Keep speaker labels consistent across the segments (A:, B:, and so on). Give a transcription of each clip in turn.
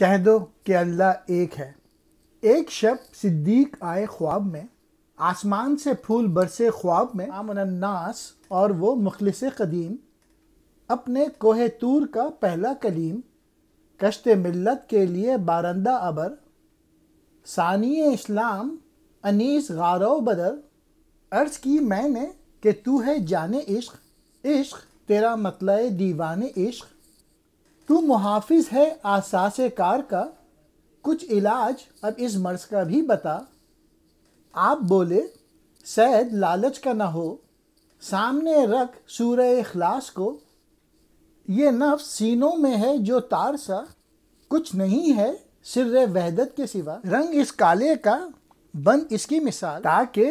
A: कह दो कि अल्लाह एक है एक शब सिद्दीक आए ख्वाब में आसमान से फूल बरसे ख्वाब में आमनास और वो मुखलिस कदीम अपने कोहे तूर का पहला कलीम कश्त मिलत के लिए बारंदा अबर सानिय इस्लाम अनीस गारो बदर अर्ज़ की मैंने कि तू है जाने इश्क इश्क तेरा मतलब दीवान इश्क तू मुहाफिज है आसास कार का कुछ इलाज अब इस मर्ज का भी बता आप बोले सैद लालच का ना हो सामने रख सूर अखलास को ये नफ्स सीनों में है जो तार सा कुछ नहीं है सिर वहदत के सिवा रंग इस काले का बन इसकी मिसाल ताकि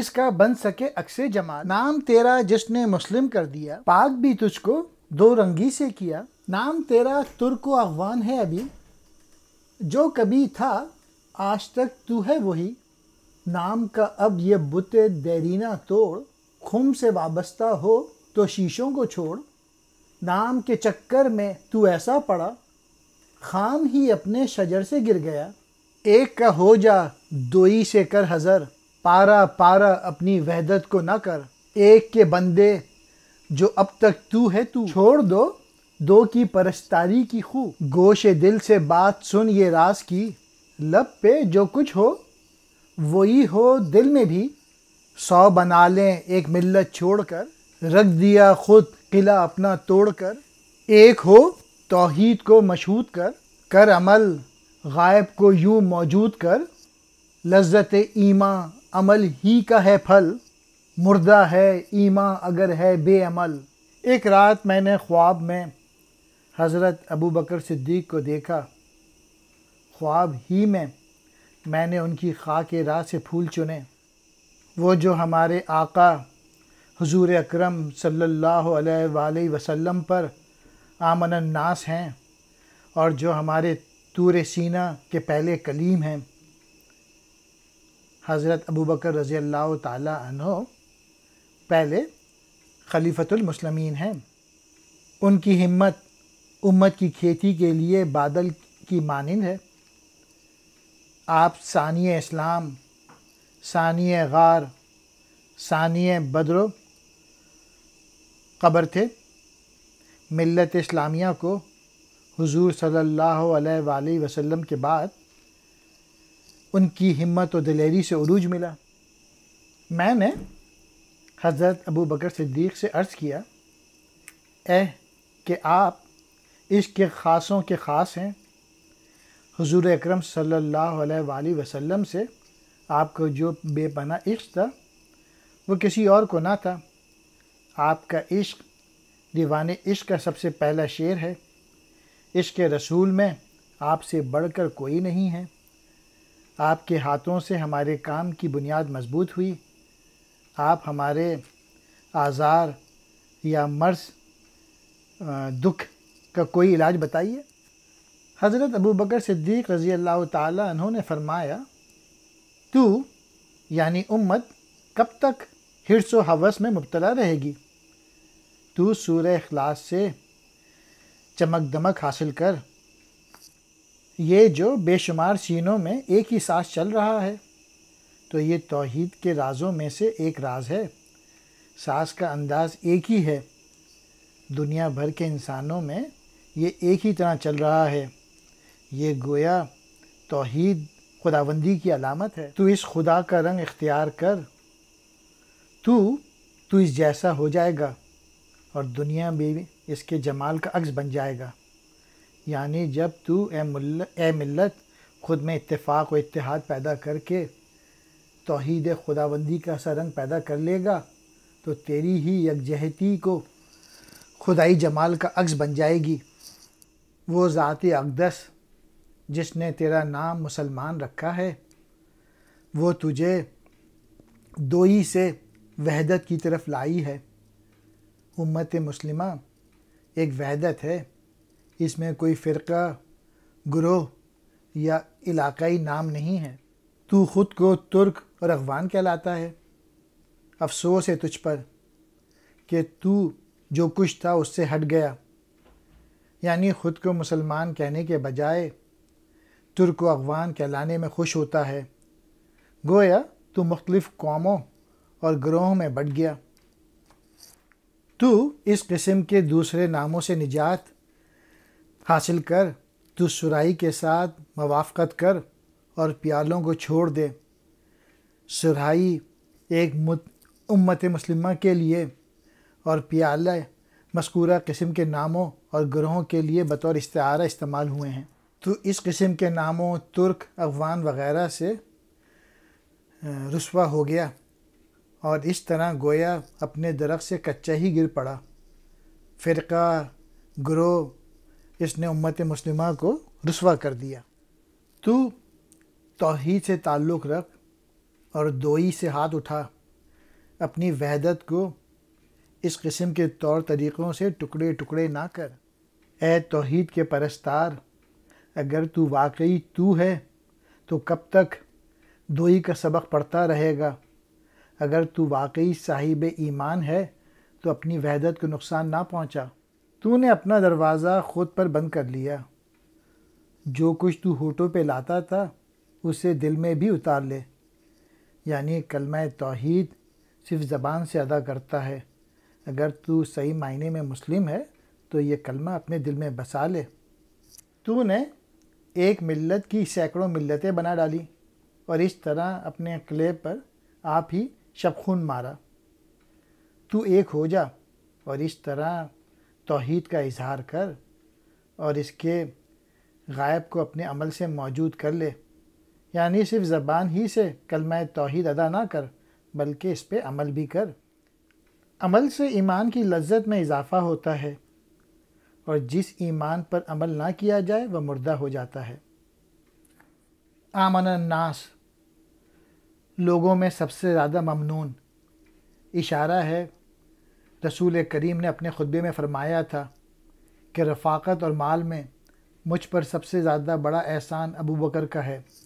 A: इसका बन सके अक्से जमा नाम तेरा जिसने मुस्लिम कर दिया पाक भी तुझको दो रंगी से किया नाम तेरा तुर्क अफवान है अभी जो कभी था आज तक तू है वही नाम का अब ये बुत देरीना तोड़ खुम से वाबस्ता हो तो शीशों को छोड़ नाम के चक्कर में तू ऐसा पड़ा खाम ही अपने शजर से गिर गया एक का हो जा दोई से कर हज़र पारा पारा अपनी वहदत को ना कर एक के बंदे जो अब तक तू है तू छोड़ दो दो की परस्तारी की खू गोशे दिल से बात सुन ये रास की लब पे जो कुछ हो वही हो दिल में भी सौ बना लें एक मिल्लत छोड़कर रख दिया खुद किला अपना तोड़कर एक हो तोहीद को मशहूद कर कर अमल गायब को यूं मौजूद कर लज्जत ईमा अमल ही का है फल मुर्दा है ईमा अगर है बेअमल एक रात मैंने ख्वाब में हज़रत अबू बकर सिद्दीक को देखा ख्वाब ही में मैंने उनकी खा के राह से फूल चुने वो जो हमारे आका हुजूर अकरम सल्लल्लाहु अलैहि वसल्लम पर नास हैं और जो हमारे तूर सीना के पहले कलीम हैं हज़रत अबू बकर रज़ी अल्लाह तहो पहले खलीफतुलमसलमिन हैं उनकी हिम्मत उम्मत की खेती के लिए बादल की मानंद है आप सानिय इस्लाम सानिय गार सानिय बद्र कबर थे मिलत इस्लामिया को हुजूर सल्लल्लाहु अलैहि वसल्लम के बाद उनकी हिम्मत और दिलेरी से उरूज मिला मैंने हज़रत अबू बकर सिद्दीक़ से अर्ज़ किया ए कि आप इश्क के ख़ासों के ख़ास हैं हजूर अक्रम सल्लल्लाहु अलैहि वसल्लम से आपको जो बेपना इश्क था वो किसी और को ना था आपका इश्क दीवान इश्क का सबसे पहला शेर है इश्क रसूल में आपसे बढ़कर कोई नहीं है आपके हाथों से हमारे काम की बुनियाद मजबूत हुई आप हमारे आज़ार या मर्स दुख का कोई इलाज बताइए हज़रत अबू बकर सिद्दीक रज़ी अल्लाह तहों ने फरमाया तू यानी उम्मत कब तक हिरस व हवस में मुबतला रहेगी तू सूर अखलास से चमक दमक हासिल कर ये जो बेशुमार सीनों में एक ही सांस चल रहा है तो ये तोहद के राज़ों में से एक राज है सांस का अंदाज़ एक ही है दुनिया भर के इंसानों में ये एक ही तरह चल रहा है ये गोया तोहद खुदाबंदी की अलामत है तो इस खुदा का रंग इख्तियार कर तू तू इस जैसा हो जाएगा और दुनिया में इसके जमाल का अक्स बन जाएगा यानी जब तू ए ए मिलत खुद में इतफाक़ व इतिहाद पैदा करके तोहद खुदाबंदी का सा रंग पैदा कर लेगा तो तेरी ही यकजहती को खुदाई जमाल का अक्स बन जाएगी वो ज़ाती अकदस जिसने तेरा नाम मुसलमान रखा है वो तुझे दोई से वहदत की तरफ लाई है उम्मत मुस्लिमा एक वहदत है इसमें कोई फ़िरका ग्रोह या इलाकाई नाम नहीं है तू ख़ुद को तुर्क और अफ़वान कहलाता है अफसोस है तुझ पर कि तू जो कुछ था उससे हट गया यानी ख़ुद को मुसलमान कहने के बजाय तुर्क अफवान कहलाने में खुश होता है गोया तो मुख्तलिफ़ कौमों और ग्रोहों में बट गया तू इस किस्म के दूसरे नामों से निजात हासिल कर तू सुराही के साथ मवाफ़त कर और प्यालों को छोड़ दे सुराही एक उम्मत मुस्लिमा के लिए और प्याला मस्कूरा किस्म के नामों और ग्रहों के लिए बतौर इस्तारा इस्तेमाल हुए हैं तो इस किस्म के नामों तुर्क अफगान वगैरह से रसवा हो गया और इस तरह गोया अपने दरख्त से कच्चा ही गिर पड़ा फ़िरका ग्रोह इसने उम्मत मुस्लिमा को रसवा कर दिया तो तोहद से ताल्लुक़ रख और दोई से हाथ उठा अपनी वहदत को इस किस्म के तौर तरीक़ों से टुकड़े टुकड़े ना कर ए तोहीद के परस्तार अगर तू वाकई तू है तो कब तक दोई का सबक पढ़ता रहेगा अगर तू वाकई साहिब ईमान है तो अपनी वहदत को नुकसान ना पहुंचा। तूने अपना दरवाज़ा ख़ुद पर बंद कर लिया जो कुछ तू होठों पे लाता था उसे दिल में भी उतार ले यानी कलमा तोहीद सिर्फ ज़बान से अदा करता है अगर तू सही मायने में मुस्लिम है तो ये कलमा अपने दिल में बसा ले तूने एक मिल्लत की सैकड़ों मिल्लतें बना डाली और इस तरह अपने क्ले पर आप ही शबखून मारा तू एक हो जा और इस तरह तोहद का इजहार कर और इसके गायब को अपने अमल से मौजूद कर ले यानी सिर्फ ज़बान ही से कलमा तोहद अदा ना कर बल्कि इस पर अमल भी कर अमल से ईमान की लज्जत में इजाफ़ा होता है और जिस ईमान पर अमल ना किया जाए वह मुर्दा हो जाता है आमन नास लोगों में सबसे ज़्यादा ममनून इशारा है रसूल करीम ने अपने खुतबे में फ़रमाया था कि रफ़ाक़त और माल में मुझ पर सबसे ज़्यादा बड़ा एहसान अबू बकर का है